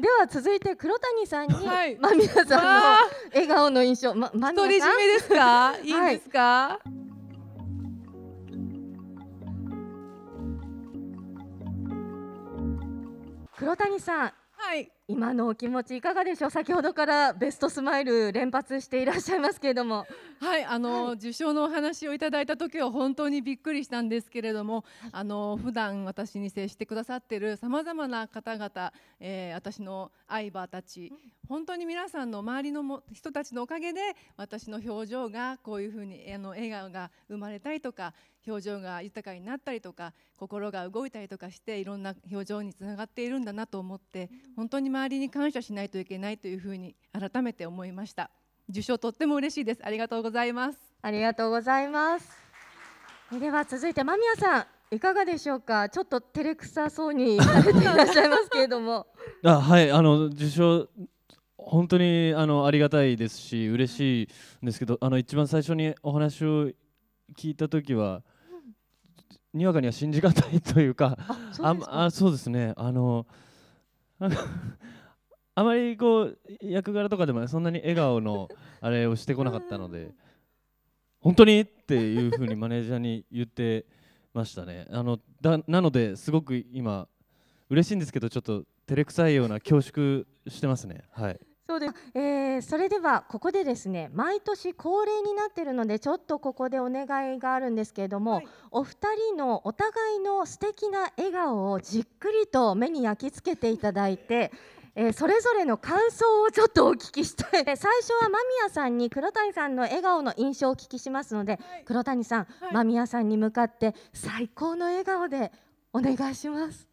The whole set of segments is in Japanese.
では続いて黒谷さんに、はい、間宮さんの笑顔の印象、ま、間宮さん。独り占めですか？いいですか？はい、黒谷さん、はい、今のお気持ちいかがでしょう先ほどからベストスマイル連発していらっしゃいますけれどもはいあの、はい、受賞のお話をいただいた時は本当にびっくりしたんですけれども、はい、あの普段私に接してくださってるさまざまな方々、えー、私の相場たち、うん、本当に皆さんの周りのも人たちのおかげで私の表情がこういうふうにあの笑顔が生まれたりとか表情が豊かになったりとか心が動いたりとかしていろんな表情につながっているんだなと思って、うん、本当に周りに感謝しないといけないというふうに改めて思いました受賞とっても嬉しいですありがとうございますありがとうございますでは続いて間宮さんいかがでしょうかちょっと照れくさそうにされていらっしゃいますけれども あはいあの受賞本当にあのありがたいですし嬉しいんですけどあの一番最初にお話を聞いた時は、うん、にわかには信じがたいというかああそうですねあの あまりこう役柄とかでもそんなに笑顔のあれをしてこなかったので 本当にっていうふうにマネージャーに言ってましたねあのだなのですごく今嬉しいんですけどちょっと照れくさいような恐縮してますねはいそうです、えー、それではここでですね毎年恒例になっているのでちょっとここでお願いがあるんですけれども、はい、お二人のお互いの素敵な笑顔をじっくりと目に焼き付けていただいて。えー、それぞれの感想をちょっとお聞きしたい 最初は間宮さんに黒谷さんの笑顔の印象をお聞きしますので、はい、黒谷さん、はい、間宮さんに向かって最高の笑顔でお願いします。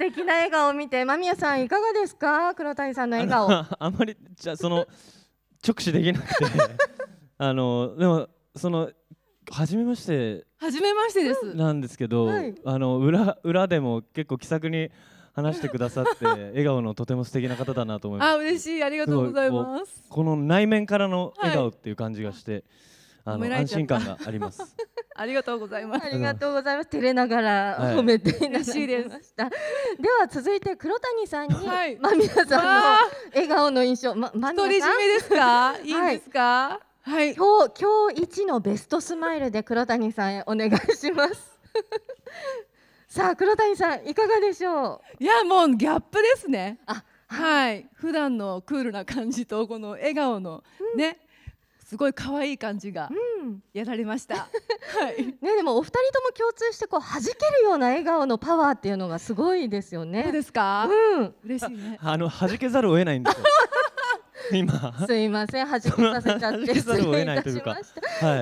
敵な笑顔を見て間宮さんいかがですか黒谷さんの笑顔ああんまりじゃその直視できなくて あのでもその初めまして初めましてですなんですけど、はい、あの裏裏でも結構気さくに話してくださって笑顔のとても素敵な方だなと思いますあ嬉しいありがとうございますこの内面からの笑顔っていう感じがして、はい、あの安心感がありますありがとうございます。ありがとうございます。照れながら褒めていらしいででは続いて黒谷さんに、はい、間宮さんの笑顔の印象、ま、間宮さん。ですか？いいですか？はい。今日今日一のベストスマイルで黒谷さんへお願いします。さあ黒谷さんいかがでしょう？いやもうギャップですね。あ、はい。普段のクールな感じとこの笑顔のね。うんすごい可愛い感じがやられました。はい。ねでもお二人とも共通してこう弾けるような笑顔のパワーっていうのがすごいですよね。そうですか。うん。嬉しいね。あの弾けざるを得ないんですよ。今すいません弾けさせちゃって弾けざるを得ないというか。はい。